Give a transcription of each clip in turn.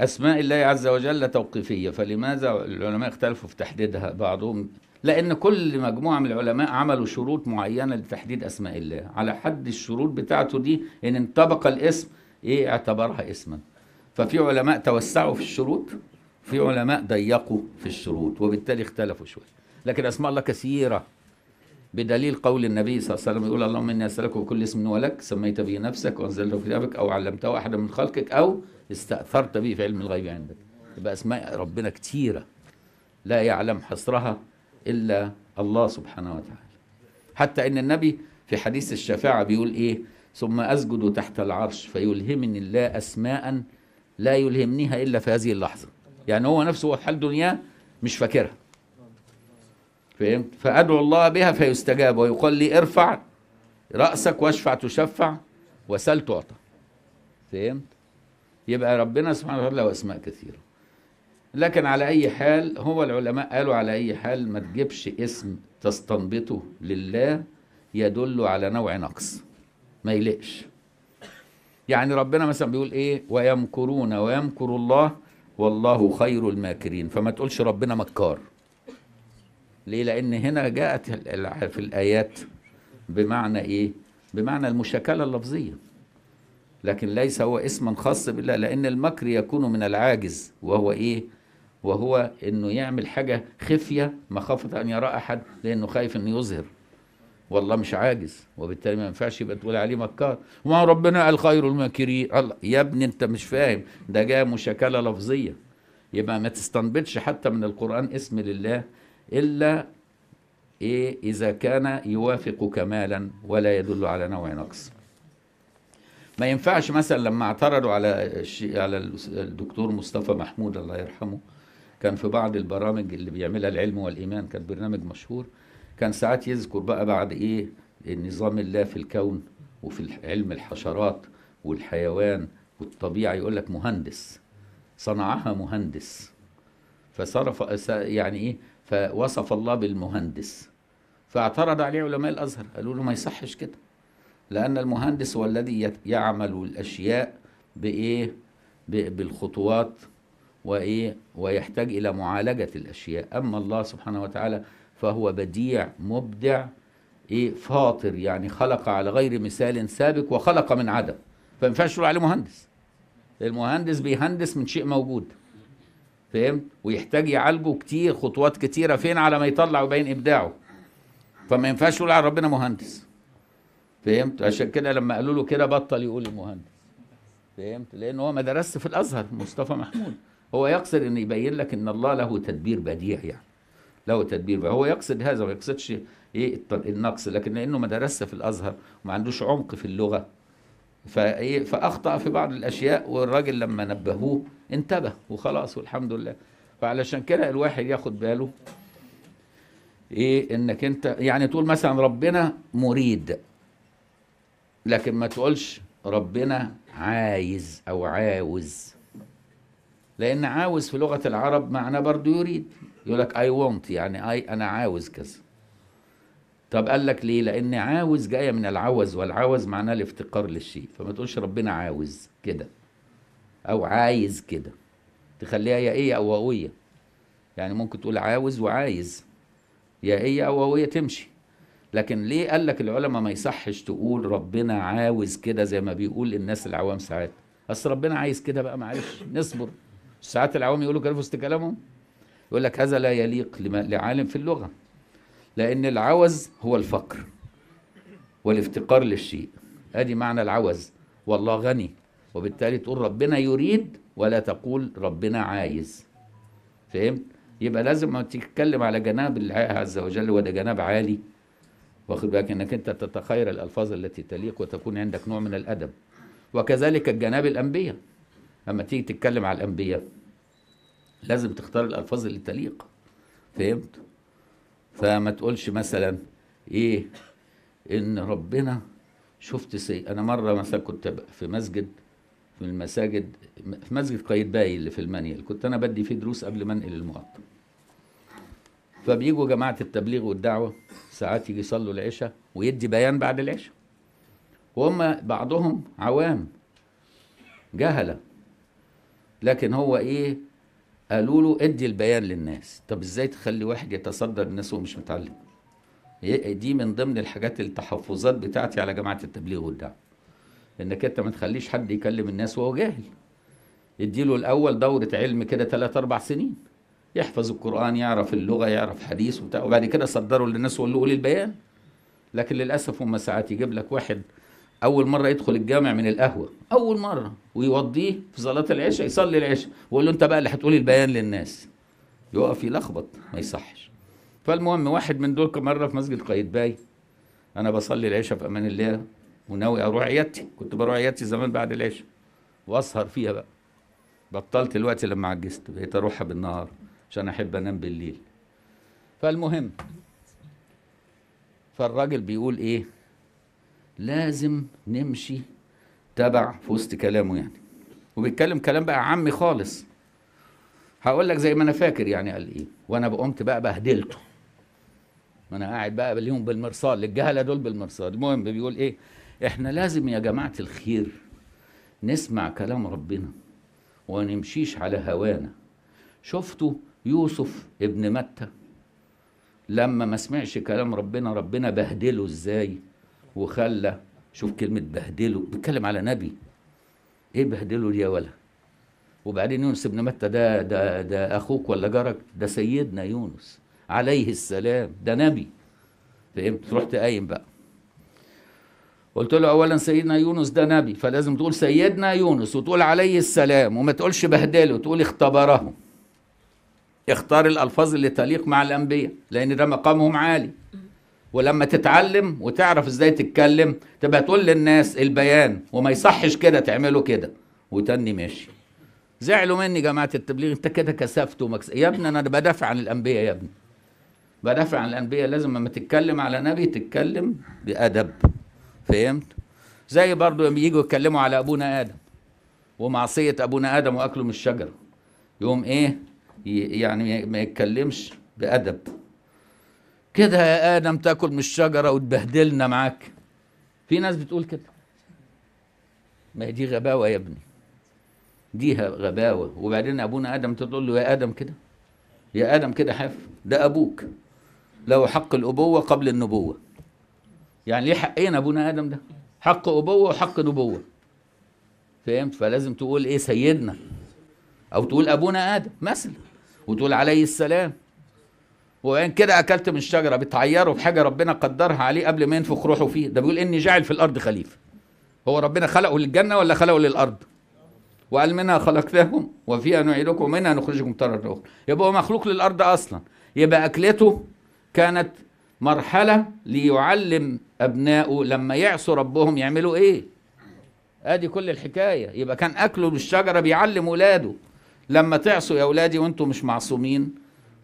أسماء الله عز وجل توقيفية فلماذا العلماء اختلفوا في تحديدها بعضهم لأن كل مجموعة من العلماء عملوا شروط معينة لتحديد أسماء الله على حد الشروط بتاعته دي إن انطبق الاسم إيه اعتبرها اسما ففي علماء توسعوا في الشروط في علماء ضيقوا في الشروط وبالتالي اختلفوا شوية لكن أسماء الله كثيرة بدليل قول النبي صلى الله عليه وسلم يقول اللهم اني اسالك بكل اسم ولك سميت به نفسك وانزلته في كتابك او علمته احدا من خلقك او استاثرت به في علم الغيب عندك يبقى اسماء ربنا كثيره لا يعلم حصرها الا الله سبحانه وتعالى حتى ان النبي في حديث الشفاعه بيقول ايه ثم اسجد تحت العرش فيلهمني الله اسماء لا يلهمنيها الا في هذه اللحظه يعني هو نفسه في حال دنياه مش فاكرها فهمت فأدعو الله بها فيستجاب ويقال لي ارفع رأسك واشفع تشفع وسل تعطى فهمت يبقى ربنا سبحانه وتعالى له أسماء كثيرة لكن على أي حال هو العلماء قالوا على أي حال ما تجيبش اسم تستنبطه لله يدل على نوع نقص ما يلقش يعني ربنا مثلا بيقول ايه ويمكرون ويمكر الله والله خير الماكرين فما تقولش ربنا مكار ليه لأن هنا جاءت في الآيات بمعنى إيه بمعنى المشاكلة اللفظية لكن ليس هو اسما خاص بالله لأن المكر يكون من العاجز وهو إيه وهو إنه يعمل حاجة خفية مخافة أن يرى أحد لأنه خايف إنه يظهر والله مش عاجز وبالتالي ما ينفعش يبقى تقول عليه مكار وما ربنا قال خير الماكرين الله يا ابني انت مش فاهم ده جاء مشاكله لفظيه يبقى ما تستنبطش حتى من القران اسم لله إلا إيه إذا كان يوافق كمالا ولا يدل على نوع نقص ما ينفعش مثلا لما اعترضوا على على الدكتور مصطفى محمود الله يرحمه كان في بعض البرامج اللي بيعملها العلم والايمان كان برنامج مشهور كان ساعات يذكر بقى بعد ايه نظام الله في الكون وفي علم الحشرات والحيوان والطبيعه يقول لك مهندس صنعها مهندس فصرف يعني ايه فوصف الله بالمهندس فاعترض عليه علماء الازهر قالوا له ما يصحش كده لان المهندس هو الذي يعمل الاشياء بايه بالخطوات وايه ويحتاج الى معالجه الاشياء اما الله سبحانه وتعالى فهو بديع مبدع ايه فاطر يعني خلق على غير مثال سابق وخلق من عدم فما ينفعش تقول عليه مهندس المهندس بيهندس من شيء موجود فهمت ويحتاج يعالجه كتير خطوات كتيره فين على ما يطلع ويبين ابداعه فما ينفعش يقول على ربنا مهندس فهمت عشان كده لما قالوا له كده بطل يقول المهندس فهمت لان هو ما درس في الازهر مصطفى محمود هو يقصد ان يبين لك ان الله له تدبير بديع يعني له تدبير بديع هو يقصد هذا ما يقصدش ايه النقص لكن لانه ما درس في الازهر وما عندوش عمق في اللغه فايه فاخطا في بعض الاشياء والراجل لما نبهوه انتبه وخلاص والحمد لله فعلشان كده الواحد ياخد باله ايه انك انت يعني تقول مثلا ربنا مريد لكن ما تقولش ربنا عايز او عاوز لان عاوز في لغه العرب معناه برضو يريد يقول لك اي وونت يعني اي انا عاوز كذا طب قال لك ليه لان عاوز جايه من العوز والعوز معناه الافتقار للشيء فما تقولش ربنا عاوز كده او عايز كده تخليها يائيه او واويه يعني ممكن تقول عاوز وعايز يائيه او واويه تمشي لكن ليه قال لك العلماء ما يصحش تقول ربنا عاوز كده زي ما بيقول الناس العوام ساعات اصل ربنا عايز كده بقى معلش نصبر ساعات العوام يقولوا كده في وسط كلامهم يقول لك هذا لا يليق لعالم في اللغه لأن العوز هو الفقر والافتقار للشيء ادي معنى العوز والله غني وبالتالي تقول ربنا يريد ولا تقول ربنا عايز فهمت يبقى لازم ما تتكلم على جناب الله عز وجل وده جناب عالي واخد بالك انك انت تتخير الالفاظ التي تليق وتكون عندك نوع من الادب وكذلك الجناب الانبياء اما تيجي تتكلم على الانبياء لازم تختار الالفاظ اللي تليق فهمت فما تقولش مثلا ايه ان ربنا شفت سي انا مره مثلا كنت في مسجد في المساجد في مسجد باي اللي في المنيل كنت انا بدي فيه دروس قبل ما انقل المقطم فبيجوا جماعه التبليغ والدعوه ساعات يجي يصلوا العشاء ويدي بيان بعد العشاء وهم بعضهم عوام جهله لكن هو ايه قالوا له ادي البيان للناس طب ازاي تخلي واحد يتصدر الناس وهو مش متعلم دي من ضمن الحاجات التحفظات بتاعتي على جماعه التبليغ والدعوه انك انت ما تخليش حد يكلم الناس وهو جاهل ادي له الاول دوره علم كده ثلاث اربع سنين يحفظ القران يعرف اللغه يعرف حديث وبتاع وبعد كده صدره للناس وقول له قول البيان لكن للاسف هم ساعات يجيب لك واحد اول مره يدخل الجامع من القهوه اول مره ويوضيه في صلاه العشاء يصلي العشاء ويقول له انت بقى اللي هتقول البيان للناس يقف يلخبط ما يصحش فالمهم واحد من دول مره في مسجد قايتباي انا بصلي العشاء في امان الله وناوي اروح عيادتي كنت بروح عيادتي زمان بعد العشاء واسهر فيها بقى بطلت الوقت لما عجزت بقيت اروحها بالنهار عشان احب انام بالليل فالمهم فالراجل بيقول ايه لازم نمشي تبع في وسط كلامه يعني وبيتكلم كلام بقى عمي خالص هقول لك زي ما انا فاكر يعني قال ايه وانا قمت بقى بهدلته ما انا قاعد بقى ليهم بالمرصاد للجهله دول بالمرصاد المهم بيقول ايه احنا لازم يا جماعه الخير نسمع كلام ربنا ونمشيش على هوانا شفتوا يوسف ابن متى لما ما سمعش كلام ربنا ربنا بهدله ازاي وخلى شوف كلمة بهدله بيتكلم على نبي ايه بهدله دي يا ولا وبعدين يونس ابن متى ده ده ده اخوك ولا جارك ده سيدنا يونس عليه السلام ده نبي فهمت تروح تقايم بقى قلت له اولا سيدنا يونس ده نبي فلازم تقول سيدنا يونس وتقول عليه السلام وما تقولش بهدله تقول اختبره اختار الالفاظ اللي تليق مع الانبياء لان ده مقامهم عالي ولما تتعلم وتعرف ازاي تتكلم تبقى تقول للناس البيان وما يصحش كده تعمله كده وتني ماشي زعلوا مني جماعه التبليغ انت كده كسفت ومكس... يا ابني انا بدافع عن الانبياء يا ابني بدافع عن الانبياء لازم لما تتكلم على نبي تتكلم بادب فهمت زي برضو لما يجوا يتكلموا على ابونا ادم ومعصيه ابونا ادم واكله من الشجره يقوم ايه يعني ما يتكلمش بادب كده يا ادم تاكل من الشجره وتبهدلنا معاك في ناس بتقول كده ما هي دي غباوه يا ابني دي غباوه وبعدين ابونا ادم تقول له يا ادم كده يا ادم كده حاف ده ابوك له حق الابوه قبل النبوه يعني ليه حقين ابونا ادم ده حق ابوه وحق نبوه فهمت فلازم تقول ايه سيدنا او تقول ابونا ادم مثلا وتقول عليه السلام وان كده اكلت من الشجره بتعيره بحاجه ربنا قدرها عليه قبل ما ينفخ روحه فيه ده بيقول اني جاعل في الارض خليفه هو ربنا خلقه للجنه ولا خلقه للارض وقال منها خلقناكم وفيها نعيدكم ومنها نخرجكم تارة أخرى يبقى هو مخلوق للأرض أصلا يبقى أكلته كانت مرحلة ليعلم أبنائه لما يعصوا ربهم يعملوا إيه أدي كل الحكاية يبقى كان أكله بالشجرة بيعلم اولاده لما تعصوا يا أولادي وأنتم مش معصومين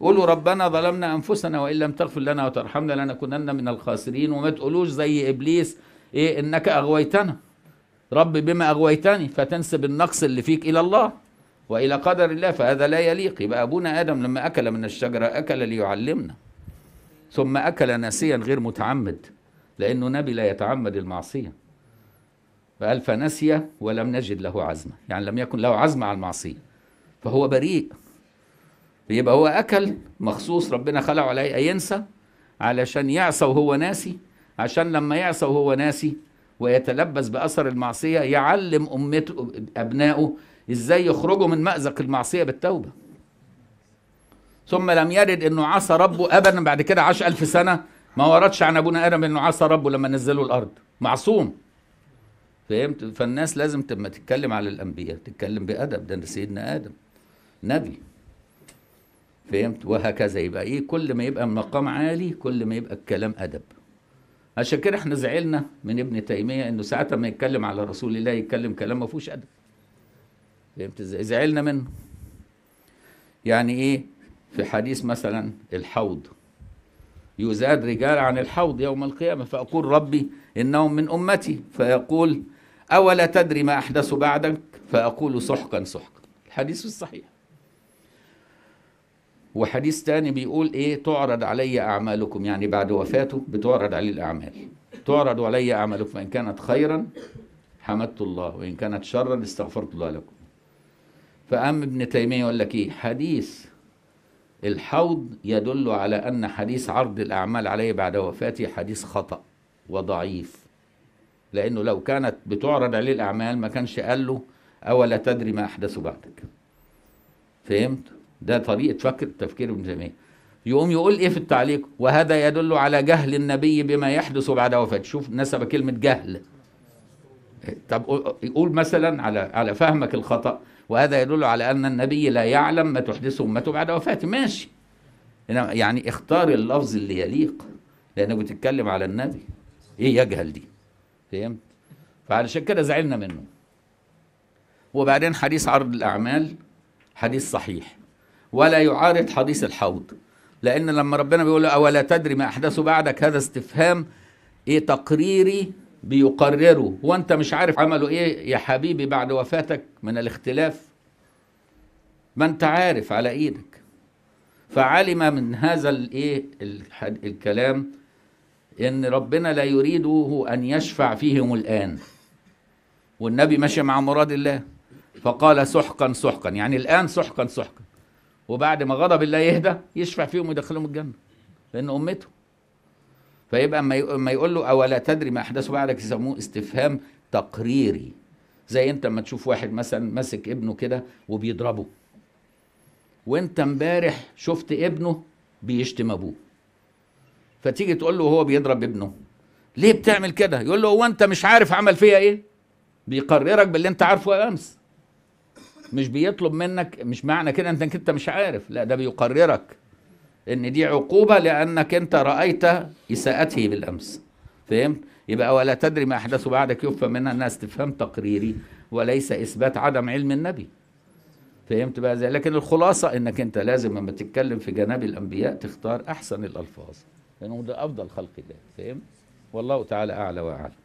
قولوا ربنا ظلمنا انفسنا وان لم تغفر لنا وترحمنا لنكونن من الخاسرين وما تقولوش زي ابليس ايه انك اغويتنا رب بما اغويتني فتنسب النقص اللي فيك الى الله والى قدر الله فهذا لا يليق يبقى ابونا ادم لما اكل من الشجره اكل ليعلمنا ثم اكل ناسيا غير متعمد لانه نبي لا يتعمد المعصيه فقال فنسي ولم نجد له عزما يعني لم يكن له عزم على المعصيه فهو بريء يبقى هو أكل مخصوص ربنا خلعه عليه إيه؟ ينسى علشان يعصى وهو ناسي عشان لما يعصى وهو ناسي ويتلبس بأثر المعصية يعلم أمته أبنائه إزاي يخرجوا من مأزق المعصية بالتوبة ثم لم يرد أنه عصى ربه أبدا بعد كده عاش ألف سنة ما وردش عن أبونا آدم أنه عصى ربه لما نزلوا الأرض معصوم فهمت فالناس لازم لما تتكلم على الأنبياء تتكلم بأدب ده سيدنا آدم نبي فهمت وهكذا يبقى ايه كل ما يبقى المقام عالي كل ما يبقى الكلام ادب عشان كده احنا زعلنا من ابن تيميه انه ساعات ما يتكلم على رسول الله يتكلم كلام ما فيهوش ادب فهمت ازاي زعلنا منه يعني ايه في حديث مثلا الحوض يزاد رجال عن الحوض يوم القيامه فاقول ربي انهم من امتي فيقول اولا تدري ما احدث بعدك فاقول سحقا سحقا الحديث الصحيح وحديث تاني بيقول ايه تعرض علي اعمالكم يعني بعد وفاته بتعرض عليه الاعمال تعرض علي اعمالكم فان كانت خيرا حمدت الله وان كانت شرا استغفرت الله لكم فأم ابن تيمية يقول لك إيه حديث الحوض يدل على أن حديث عرض الأعمال عليه بعد وفاته حديث خطأ وضعيف لأنه لو كانت بتعرض عليه الأعمال ما كانش قال له أولا تدري ما أحدث بعدك فهمت؟ ده طريقه فكر تفكير ابن تيميه يقوم يقول ايه في التعليق وهذا يدل على جهل النبي بما يحدث بعد وفاته شوف نسب كلمه جهل طب يقول مثلا على على فهمك الخطا وهذا يدل على ان النبي لا يعلم ما تحدثه امته بعد وفاته ماشي يعني اختار اللفظ اللي يليق لانك بتتكلم على النبي ايه يجهل دي فهمت فعلشان كده زعلنا منه وبعدين حديث عرض الاعمال حديث صحيح ولا يعارض حديث الحوض لأن لما ربنا بيقول أولا تدري ما أحدث بعدك هذا استفهام إيه تقريري بيقرره هو أنت مش عارف عملوا إيه يا حبيبي بعد وفاتك من الاختلاف ما أنت عارف على إيدك فعلم من هذا الإيه الكلام إن ربنا لا يريده أن يشفع فيهم الآن والنبي ماشي مع مراد الله فقال سحقا سحقا يعني الآن سحقا سحقا وبعد ما غضب الله يهدى يشفع فيهم ويدخلهم الجنه لان امته فيبقى اما يقول له اولا تدري ما احدث بعدك يسموه استفهام تقريري زي انت لما تشوف واحد مثلا ماسك ابنه كده وبيضربه وانت امبارح شفت ابنه بيشتم ابوه فتيجي تقول له وهو بيضرب ابنه ليه بتعمل كده يقول له هو انت مش عارف عمل فيا ايه بيقررك باللي انت عارفه امس مش بيطلب منك مش معنى كده انك انت مش عارف لا ده بيقررك ان دي عقوبة لانك انت رأيت اساءته بالامس فهمت يبقى ولا تدري ما احدث بعدك يفهم منها انها استفهام تقريري وليس اثبات عدم علم النبي فهمت بقى زي لكن الخلاصة انك انت لازم لما تتكلم في جناب الانبياء تختار احسن الالفاظ لانه ده افضل خلق الله فهمت والله تعالى اعلى واعلم